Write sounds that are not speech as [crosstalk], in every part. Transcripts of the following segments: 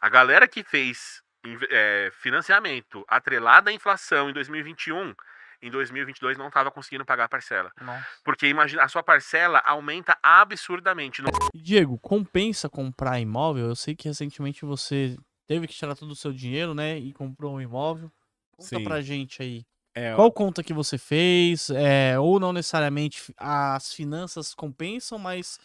A galera que fez é, financiamento atrelado à inflação em 2021 em 2022 não estava conseguindo pagar a parcela. Nossa. Porque imagina, a sua parcela aumenta absurdamente. No... Diego, compensa comprar imóvel? Eu sei que recentemente você teve que tirar todo o seu dinheiro, né? E comprou um imóvel. Conta Sim. pra gente aí. É, Qual conta que você fez? É, ou não necessariamente as finanças compensam, mas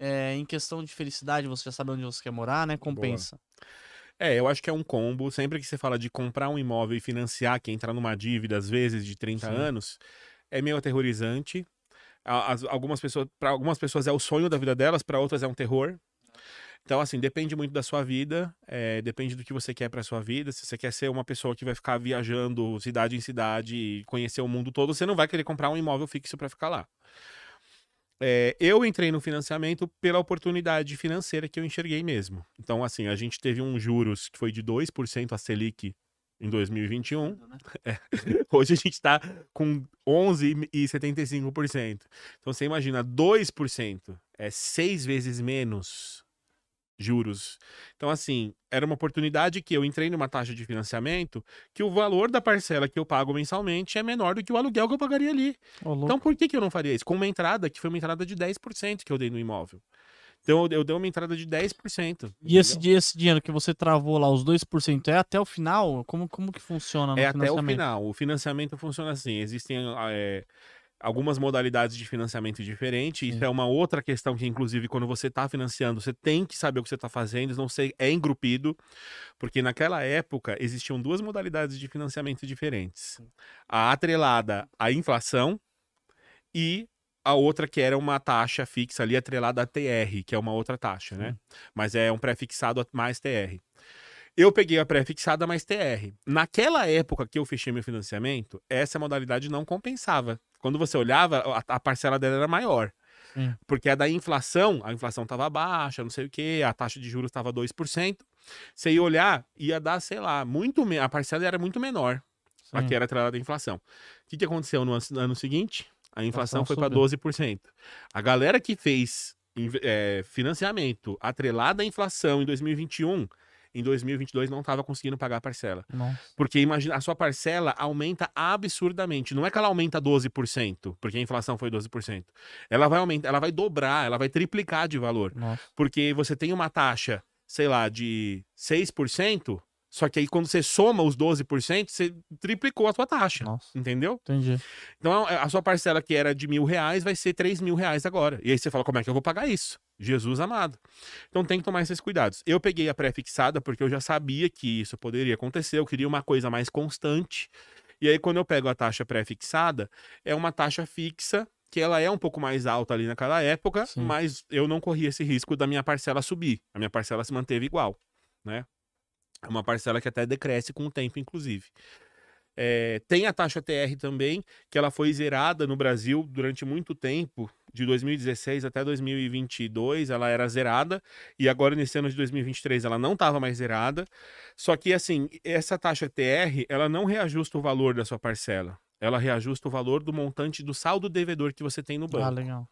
é, em questão de felicidade, você já sabe onde você quer morar, né? Compensa. Boa. É, eu acho que é um combo. Sempre que você fala de comprar um imóvel e financiar, que entrar numa dívida, às vezes, de 30 Sim. anos, é meio aterrorizante. As, algumas pessoas, para algumas pessoas é o sonho da vida delas, para outras é um terror. Então, assim, depende muito da sua vida, é, depende do que você quer para sua vida. Se você quer ser uma pessoa que vai ficar viajando cidade em cidade e conhecer o mundo todo, você não vai querer comprar um imóvel fixo para ficar lá. É, eu entrei no financiamento pela oportunidade financeira que eu enxerguei mesmo. Então, assim, a gente teve um juros que foi de 2% a Selic em 2021. Tá né? [laughs] É. Hoje a gente está com 11,75%. Então, você imagina, 2% é seis vezes menos juros. Então, assim, era uma oportunidade que eu entrei numa taxa de financiamento que o valor da parcela que eu pago mensalmente é menor do que o aluguel que eu pagaria ali. Oh, então, por que, que eu não faria isso? Com uma entrada que foi uma entrada de 10% que eu dei no imóvel. Então, eu, dei uma entrada de 10%. E esse, esse, dinheiro que você travou lá, os 2%, é até o final? Como, como que funciona no é financiamento? É até o final. O financiamento funciona assim, existem... Ah, é algumas modalidades de financiamento diferentes. Isso é uma outra questão que, inclusive, quando você está financiando, você tem que saber o que você está fazendo, não sei, é engrupido, porque naquela época existiam duas modalidades de financiamento diferentes: a atrelada à inflação e a outra que era uma taxa fixa ali atrelada à TR, que é uma outra taxa, né? Mas é um pré-fixado mais TR. Eu peguei a pré-fixada mais TR. Naquela época que eu fechei meu financiamento, essa modalidade não compensava. Quando você olhava, a, a parcela dela era maior. Hum. Porque a da inflação, a inflação estava baixa, não sei o que. a taxa de juros estava 2%. Você ia olhar, ia dar, sei lá, muito a parcela era muito menor. A que era atrelada à inflação. O que, que aconteceu no ano seguinte? A inflação foi para 12%. A galera que fez é, financiamento atrelada à inflação em 2021 em 2022 não estava conseguindo pagar a parcela. Nossa. Porque imagina, a sua parcela aumenta absurdamente. Não é que ela aumenta 12%, porque a inflação foi 12%. Ela vai aumentar, ela vai dobrar, ela vai triplicar de valor. Nossa. Porque você tem uma taxa, sei lá, de 6%, só que aí quando você soma os 12%, você triplicou a sua taxa. Nossa. Entendeu? Entendi. Então é, a sua parcela que era de mil reais vai ser três mil reais agora. E aí você fala, como é que eu vou pagar isso? Jesus amado. Então tem que tomar esses cuidados. Eu peguei a pré-fixada porque eu já sabia que isso poderia acontecer. Eu queria uma coisa mais constante. E aí quando eu pego a taxa pré-fixada, é uma taxa fixa que ela é um pouco mais alta ali naquela época, Sim. mas eu não corri esse risco da minha parcela subir. A minha parcela se manteve igual, né? É uma parcela que até decresce com o tempo, inclusive. É, tem a taxa TR também, que ela foi zerada no Brasil durante muito tempo, de 2016 até 2022, ela era zerada, e agora nesse ano de 2023 ela não estava mais zerada. Só que, assim, essa taxa TR, ela não reajusta o valor da sua parcela. Ela reajusta o valor do montante do saldo devedor que você tem no ah, banco. Ah, legal.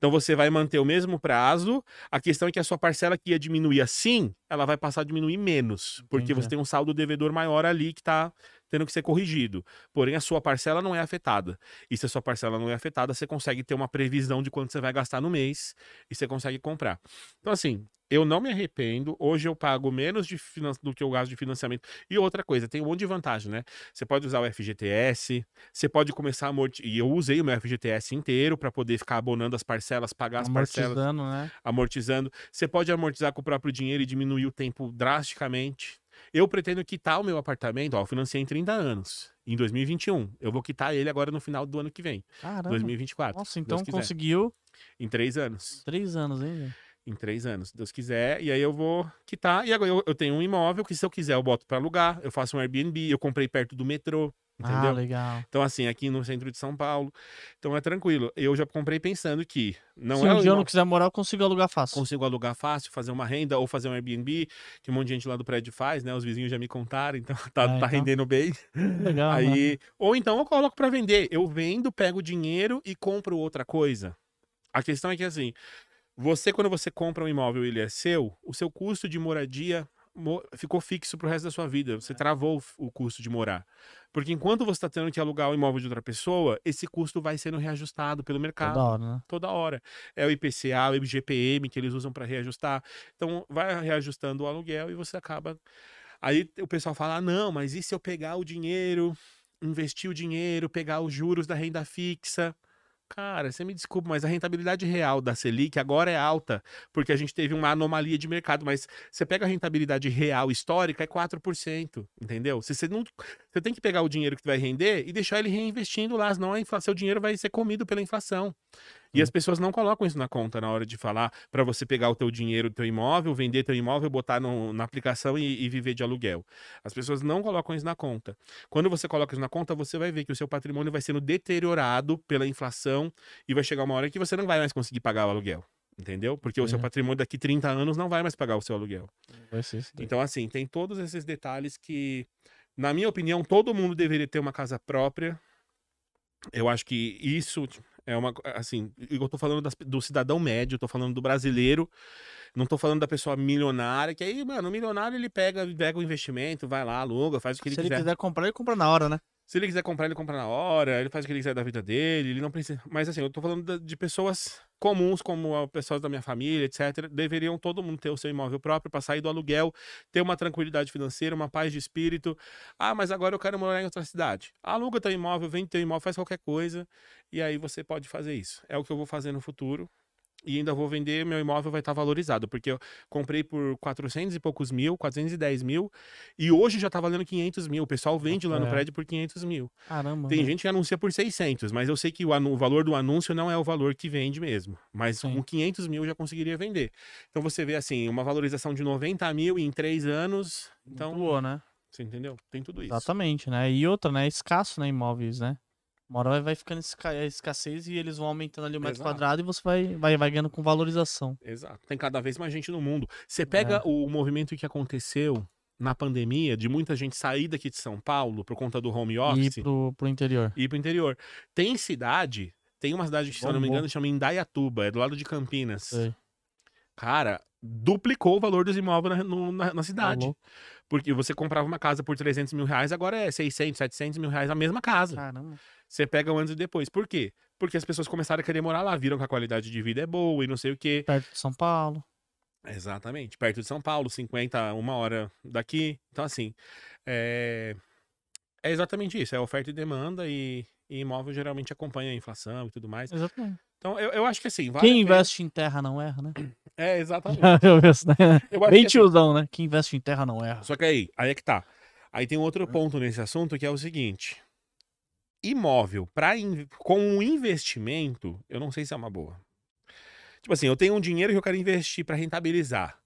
Então você vai manter o mesmo prazo. A questão é que a sua parcela que ia diminuir assim, ela vai passar a diminuir menos, porque Entendi. você tem um saldo devedor maior ali que está tendo que ser corrigido. Porém, a sua parcela não é afetada. E se a sua parcela não é afetada, você consegue ter uma previsão de quanto você vai gastar no mês e você consegue comprar. Então, assim, eu não me arrependo. Hoje eu pago menos finan... do que eu gasto de financiamento. E outra coisa, tem um monte de vantagem, né? Você pode usar o FGTS, você pode começar a amortizar. E eu usei o meu FGTS inteiro para poder ficar abonando as parcelas, pagar as parcelas. Amortizando, né? Amortizando. Você pode amortizar com o próprio dinheiro e diminuir o tempo drasticamente. Eu pretendo quitar o meu apartamento, ó, eu financei em 30 anos, em 2021. Eu vou quitar ele agora no final do ano que vem, Caramba. 2024. Nossa, então conseguiu... Em três anos. Três anos, hein, gente? em três anos, se Deus quiser, e aí eu vou quitar. E agora eu, eu tenho um imóvel que, se eu quiser, eu boto para alugar, eu faço um Airbnb, eu comprei perto do metrô. Ah, entendeu? Ah, legal. Então, assim, aqui no centro de São Paulo. Então é tranquilo. Eu já comprei pensando que não Se é. Se um dia eu não quiser morar, eu consigo alugar fácil. Consigo alugar fácil, fazer uma renda ou fazer um Airbnb, que um monte de gente lá do prédio faz, né? Os vizinhos já me contaram, então [laughs] tá, é, tá então... rendendo bem. Legal. Aí, Ou então eu coloco para vender. Eu vendo, pego o dinheiro e compro outra coisa. A questão é que assim, você, quando você compra um imóvel e ele é seu, o seu custo de moradia ficou fixo pro resto da sua vida. Você é. travou o custo de morar. Porque enquanto você está tendo que alugar o imóvel de outra pessoa, esse custo vai sendo reajustado pelo mercado. Toda hora, né? Toda hora. É o IPCA, o IGPM que eles usam para reajustar. Então, vai reajustando o aluguel e você acaba. Aí o pessoal fala: ah, não, mas e se eu pegar o dinheiro, investir o dinheiro, pegar os juros da renda fixa? Cara, você me desculpa, mas a rentabilidade real da Selic agora é alta, porque a gente teve uma anomalia de mercado, mas você pega a rentabilidade real histórica, é 4%, entendeu? Você, você, não, você tem que pegar o dinheiro que vai render e deixar ele reinvestindo lá, senão a seu dinheiro vai ser comido pela inflação. E as pessoas não colocam isso na conta na hora de falar para você pegar o teu dinheiro do teu imóvel, vender teu imóvel, botar no, na aplicação e, e, viver de aluguel. As pessoas não colocam isso na conta. Quando você coloca isso na conta, você vai ver que o seu patrimônio vai sendo deteriorado pela inflação e vai chegar uma hora que você não vai mais conseguir pagar o aluguel. Entendeu? Porque é. o seu uhum. patrimônio daqui 30 anos não vai mais pagar o seu aluguel. Então, assim, tem todos esses detalhes que, na minha opinião, todo mundo deveria ter uma casa própria. Eu acho que isso é uma. Assim, eu tô falando das, do cidadão médio, tô falando do brasileiro, não tô falando da pessoa milionária, que aí, mano, o milionário ele pega, pega o investimento, vai lá, aluga, faz o que Se ele quiser. Se ele quiser comprar, ele compra na hora, né? Se ele quiser comprar, ele compra na hora, ele faz o que ele quiser da vida dele, ele não precisa. Mas assim, eu tô falando de pessoas comuns, como pessoas da minha família, etc. Deveriam todo mundo ter o seu imóvel próprio para sair do aluguel, ter uma tranquilidade financeira, uma paz de espírito. Ah, mas agora eu quero morar em outra cidade. Aluga teu imóvel, vende teu imóvel, faz qualquer coisa, e aí você pode fazer isso. É o que eu vou fazer no futuro e ainda vou vender, meu imóvel vai estar valorizado, porque eu comprei por 400 e poucos mil, 410 mil, e hoje já está valendo 500 mil. O pessoal vende lá no prédio por 500 mil. Caramba. Tem né? gente que anuncia por 600, mas eu sei que o, o, valor do anúncio não é o valor que vende mesmo. Mas Sim. com 500 mil eu já conseguiria vender. Então você vê assim, uma valorização de 90 mil em três anos. Então, boa, né? Você entendeu? Tem tudo isso. Exatamente, né? E outra, né? Escasso, né? Imóveis, né? Uma hora vai ficando é, escassez e eles vão aumentando ali o metro Exato. quadrado e você vai, vai, vai ganhando com valorização. Exato. Tem cada vez mais gente no mundo. Você pega é. o movimento que aconteceu na pandemia, de muita gente sair daqui de São Paulo por conta do home office. E pro, pro interior. E pro interior. Tem cidade, tem uma cidade que, se eu não me engano, chama Indaiatuba, é do lado de Campinas. É. Cara, duplicou o valor dos imóveis na, no, na, na tá cidade. Alô? Porque você comprava uma casa por 300 mil reais, agora é 600, 700 mil reais a mesma casa. Caramba. Você pega um antes e depois. Por quê? Porque as pessoas começaram a querer morar lá, viram que a qualidade de vida é boa e não sei o quê. Perto de São Paulo. Exatamente, perto de São Paulo, 50, uma hora daqui. Então, assim, é, é exatamente isso, é oferta e demanda e, e imóvel geralmente acompanha a inflação e tudo mais. Exatamente. Então, eu, eu acho que assim. Vale Quem investe em terra não erra, né? É, exatamente. [laughs] Né? [laughs] eu né? Bem assim, tiozão, né? Quem investe em terra não erra. Só que aí, aí é que tá. Aí tem um outro ah. ponto nesse assunto que é o seguinte: imóvel pra in... com um investimento, eu não sei se é uma boa. Tipo assim, eu tenho um dinheiro que eu quero investir para rentabilizar.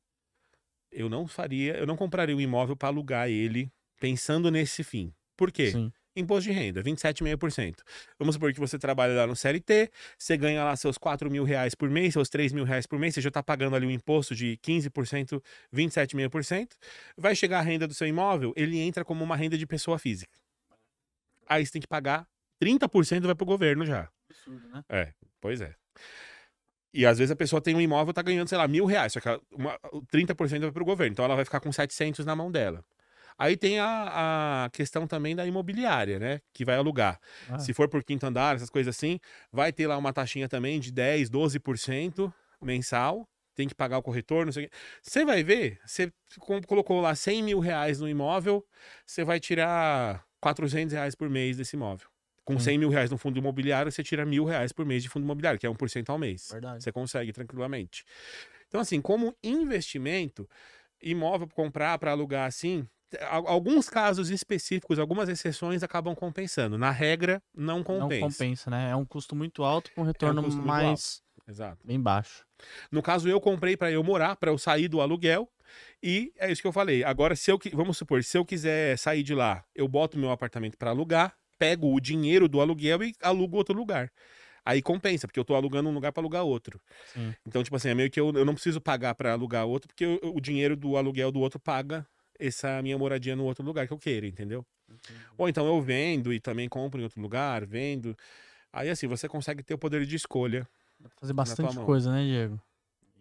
Eu não faria, eu não compraria um imóvel para alugar ele pensando nesse fim. Por quê? Sim imposto de renda, 27,5%. Vamos supor que você trabalha lá no CLT, você ganha lá seus 4 mil reais por mês, seus 3 mil reais por mês, você já está pagando ali um imposto de 15%, 27,5%. Vai chegar a renda do seu imóvel, ele entra como uma renda de pessoa física. Aí você tem que pagar 30% vai para o governo já. Absurdo, né? É, pois é. E às vezes a pessoa tem um imóvel, está ganhando, sei lá, mil reais, só que uma, 30% vai o governo. Então ela vai ficar com 700 na mão dela. Aí tem a, a questão também da imobiliária, né? Que vai alugar. Ah. Se for por quinto andar, essas coisas assim, vai ter lá uma taxinha também de 10, 12% mensal. Tem que pagar o corretor, não sei o quê. Você vai ver, você colocou lá 100 mil reais no imóvel, você vai tirar 400 reais por mês desse imóvel. Com 100 mil reais no fundo imobiliário, você tira mil reais por mês de fundo imobiliário, que é 1% ao mês. Verdade. Você consegue tranquilamente. Então, assim, como investimento, imóvel comprar, para alugar, assim, alguns casos específicos, algumas exceções acabam compensando. Na regra, não compensa. Não compensa, né? É um custo muito alto com é um retorno é um mais Exato. bem baixo. No caso, eu comprei para eu morar, para eu sair do aluguel. E é isso que eu falei. Agora, se eu vamos supor, se eu quiser sair de lá, eu boto meu apartamento para alugar, pego o dinheiro do aluguel e alugo outro lugar aí compensa, porque eu tô alugando um lugar para alugar outro. Sim. Então, tipo assim, é meio que eu, eu não preciso pagar para alugar outro, porque eu, o dinheiro do aluguel do outro paga essa minha moradia no outro lugar que eu queira, entendeu? Entendi. Ou então eu vendo e também compro em outro lugar, vendo. Aí assim, você consegue ter o poder de escolha. fazer bastante coisa, né, Diego?